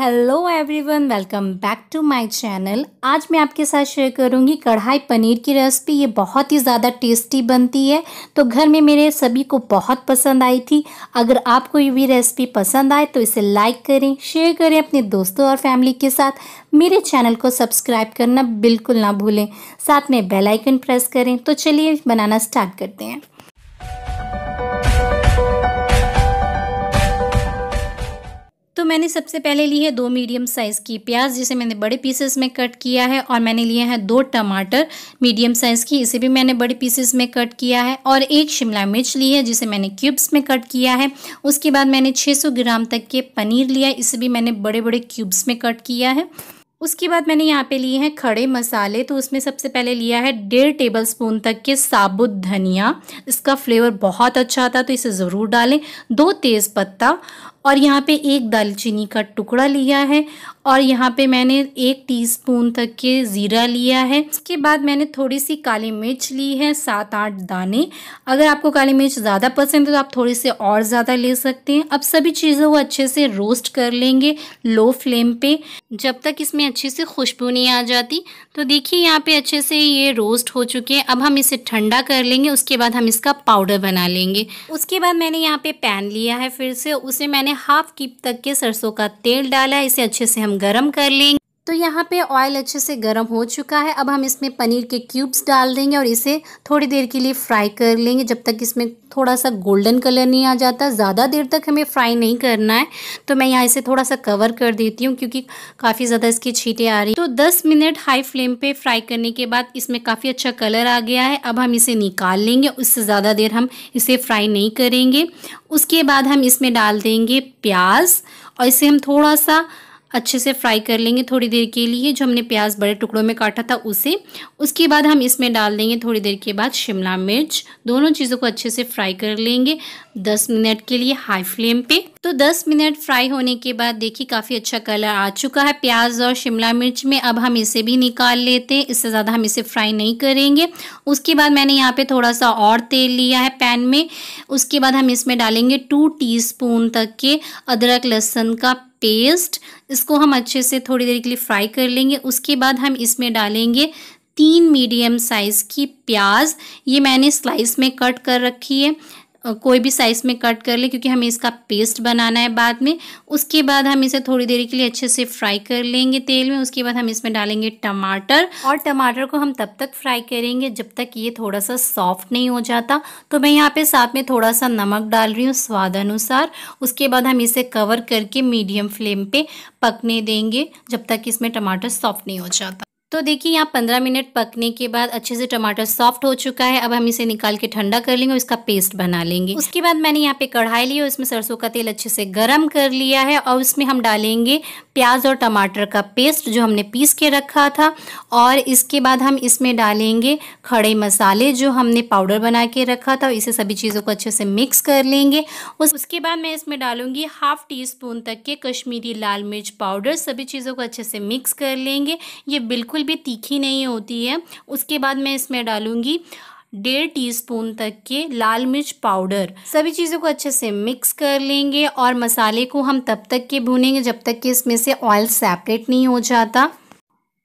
hello everyone welcome back to my channel आज मैं आपके साथ शेयर करूंगी कढ़ाई पनीर की रेसिपी ये बहुत ही ज़्यादा टेस्टी बनती है तो घर में मेरे सभी को बहुत पसंद आई थी अगर आपको ये भी रेसिपी पसंद आए तो इसे लाइक करें शेयर करें अपने दोस्तों और फैमिली के साथ मेरे चैनल को सब्सक्राइब करना बिल्कुल ना भूलें साथ में बेलाइकन प्रेस करें तो चलिए बनाना स्टार्ट करते हैं तो मैंने सबसे पहले ली है दो मीडियम साइज़ की प्याज जिसे मैंने बड़े पीसेस में कट किया है और मैंने लिए हैं दो टमाटर मीडियम साइज़ की इसे भी मैंने बड़े पीसेस में कट किया है और एक शिमला मिर्च ली है जिसे मैंने क्यूब्स में कट किया है उसके बाद मैंने 600 ग्राम तक के पनीर लिया इसे भी मैंने बड़े बड़े क्यूब्स में कट किया है उसके बाद मैंने यहाँ पे लिए हैं खड़े मसाले तो उसमें सबसे पहले लिया है डेढ़ टेबल स्पून तक के साबुत धनिया इसका फ्लेवर बहुत अच्छा आता तो इसे ज़रूर डालें दो तेज़ पत्ता और यहाँ पे एक दालचीनी का टुकड़ा लिया है और यहाँ पे मैंने एक टीस्पून तक के ज़ीरा लिया है इसके बाद मैंने थोड़ी सी काली मिर्च ली है सात आठ दाने अगर आपको काली मिर्च ज़्यादा पसंद है तो आप थोड़ी से और ज़्यादा ले सकते हैं अब सभी चीज़ों को अच्छे से रोस्ट कर लेंगे लो फ्लेम पे जब तक इसमें अच्छे से खुशबू नहीं आ जाती तो देखिए यहाँ पर अच्छे से ये रोस्ट हो चुके हैं अब हम इसे ठंडा कर लेंगे उसके बाद हम इसका पाउडर बना लेंगे उसके बाद मैंने यहाँ पे पैन लिया है फिर से उसे मैंने मैंने हाफ कीप तक के सरसों का तेल डाला इसे अच्छे से हम गर्म कर लेंगे तो यहाँ पे ऑयल अच्छे से गर्म हो चुका है अब हम इसमें पनीर के क्यूब्स डाल देंगे और इसे थोड़ी देर के लिए फ्राई कर लेंगे जब तक इसमें थोड़ा सा गोल्डन कलर नहीं आ जाता ज़्यादा देर तक हमें फ्राई नहीं करना है तो मैं यहाँ इसे थोड़ा सा कवर कर देती हूँ क्योंकि काफ़ी ज़्यादा इसकी छीटें आ रही तो दस मिनट हाई फ्लेम पर फ्राई करने के बाद इसमें काफ़ी अच्छा कलर आ गया है अब हम इसे निकाल लेंगे उससे ज़्यादा देर हम इसे फ्राई नहीं करेंगे उसके बाद हम इसमें डाल देंगे प्याज और इसे हम थोड़ा सा अच्छे से फ्राई कर लेंगे थोड़ी देर के लिए जो हमने प्याज बड़े टुकड़ों में काटा था उसे उसके बाद हम इसमें डाल देंगे थोड़ी देर के बाद शिमला मिर्च दोनों चीज़ों को अच्छे से फ्राई कर लेंगे दस मिनट के लिए हाई फ्लेम पर तो 10 मिनट फ्राई होने के बाद देखिए काफ़ी अच्छा कलर आ चुका है प्याज और शिमला मिर्च में अब हम इसे भी निकाल लेते हैं इससे ज़्यादा हम इसे फ्राई नहीं करेंगे उसके बाद मैंने यहाँ पे थोड़ा सा और तेल लिया है पैन में उसके बाद हम इसमें डालेंगे टू टी तक के अदरक लहसुन का पेस्ट इसको हम अच्छे से थोड़ी देर के लिए फ्राई कर लेंगे उसके बाद हम इसमें डालेंगे तीन मीडियम साइज़ की प्याज ये मैंने स्लाइस में कट कर रखी है कोई भी साइज़ में कट कर ले क्योंकि हमें इसका पेस्ट बनाना है बाद में उसके बाद हम इसे थोड़ी देर के लिए अच्छे से फ्राई कर लेंगे तेल में उसके बाद हम इसमें डालेंगे टमाटर और टमाटर को हम तब तक फ्राई करेंगे जब तक ये थोड़ा सा सॉफ्ट नहीं हो जाता तो मैं यहाँ पे साथ में थोड़ा सा नमक डाल रही हूँ स्वाद अनुसार उसके बाद हम इसे कवर करके मीडियम फ्लेम पर पकने देंगे जब तक इसमें टमाटर सॉफ्ट नहीं हो जाता तो देखिए यहाँ पंद्रह मिनट पकने के बाद अच्छे से टमाटर सॉफ्ट हो चुका है अब हम इसे निकाल के ठंडा कर लेंगे और इसका पेस्ट बना लेंगे उसके बाद मैंने यहाँ पे कढ़ाई ली और इसमें सरसों का तेल अच्छे से गर्म कर लिया है और उसमें हम डालेंगे प्याज और टमाटर का पेस्ट जो हमने पीस के रखा था और इसके बाद हम इसमें डालेंगे खड़े मसाले जो हमने पाउडर बना के रखा था इसे सभी चीज़ों को अच्छे से मिक्स कर लेंगे उसके बाद मैं इसमें डालूंगी हाफ टी स्पून तक के कश्मीरी लाल मिर्च पाउडर सभी चीज़ों को अच्छे से मिक्स कर लेंगे ये बिल्कुल बिल्कुल भी तीखी नहीं होती है उसके बाद मैं इसमें डालूँगी डेढ़ टीस्पून तक के लाल मिर्च पाउडर सभी चीज़ों को अच्छे से मिक्स कर लेंगे और मसाले को हम तब तक के भूनेंगे जब तक कि इसमें से ऑयल सेपरेट नहीं हो जाता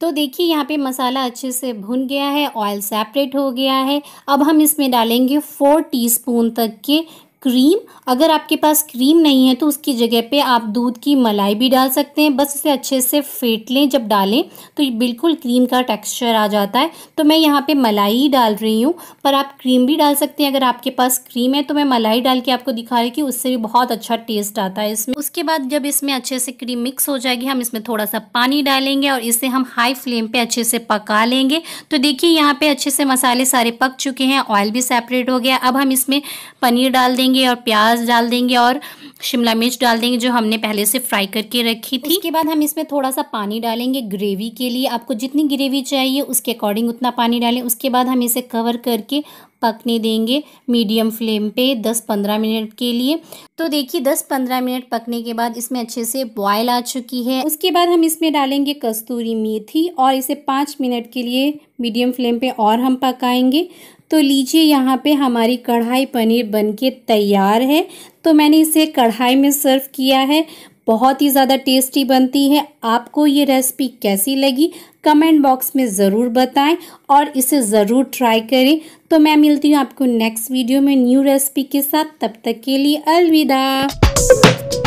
तो देखिए यहाँ पे मसाला अच्छे से भुन गया है ऑयल सेपरेट हो गया है अब हम इसमें डालेंगे फोर टीस्पून तक के क्रीम अगर आपके पास क्रीम नहीं है तो उसकी जगह पे आप दूध की मलाई भी डाल सकते हैं बस इसे अच्छे से फेंट लें जब डालें तो बिल्कुल क्रीम का टेक्सचर आ जाता है तो मैं यहाँ पे मलाई ही डाल रही हूँ पर आप क्रीम भी डाल सकते हैं अगर आपके पास क्रीम है तो मैं मलाई डाल के आपको दिखा रही कि उससे भी बहुत अच्छा टेस्ट आता है इसमें उसके बाद जब इसमें अच्छे से क्रीम मिक्स हो जाएगी हम इसमें थोड़ा सा पानी डालेंगे और इसे हम हाई फ्लेम पर अच्छे से पका लेंगे तो देखिए यहाँ पर अच्छे से मसाले सारे पक चुके हैं ऑयल भी सेपरेट हो गया अब हम इसमें पनीर डाल देंगे देंगे और प्याज डाल देंगे और शिमला मिर्च डाल देंगे जो हमने पहले से फ्राई करके रखी थी उसके बाद हम इसमें थोड़ा सा पानी डालेंगे ग्रेवी के लिए आपको जितनी ग्रेवी चाहिए उसके अकॉर्डिंग उतना पानी डालें उसके बाद हम इसे कवर करके पकने देंगे मीडियम फ्लेम पे 10-15 मिनट के लिए तो देखिए 10-15 मिनट पकने के बाद इसमें अच्छे से बॉयल आ चुकी है उसके बाद हम इसमें डालेंगे कस्तूरी मेथी और इसे पाँच मिनट के लिए मीडियम फ्लेम पे और हम पकाएंगे तो लीजिए यहाँ पे हमारी कढ़ाई पनीर बनके तैयार है तो मैंने इसे कढ़ाई में सर्व किया है बहुत ही ज़्यादा टेस्टी बनती है आपको ये रेसिपी कैसी लगी कमेंट बॉक्स में ज़रूर बताएं और इसे ज़रूर ट्राई करें तो मैं मिलती हूँ आपको नेक्स्ट वीडियो में न्यू रेसिपी के साथ तब तक के लिए अलविदा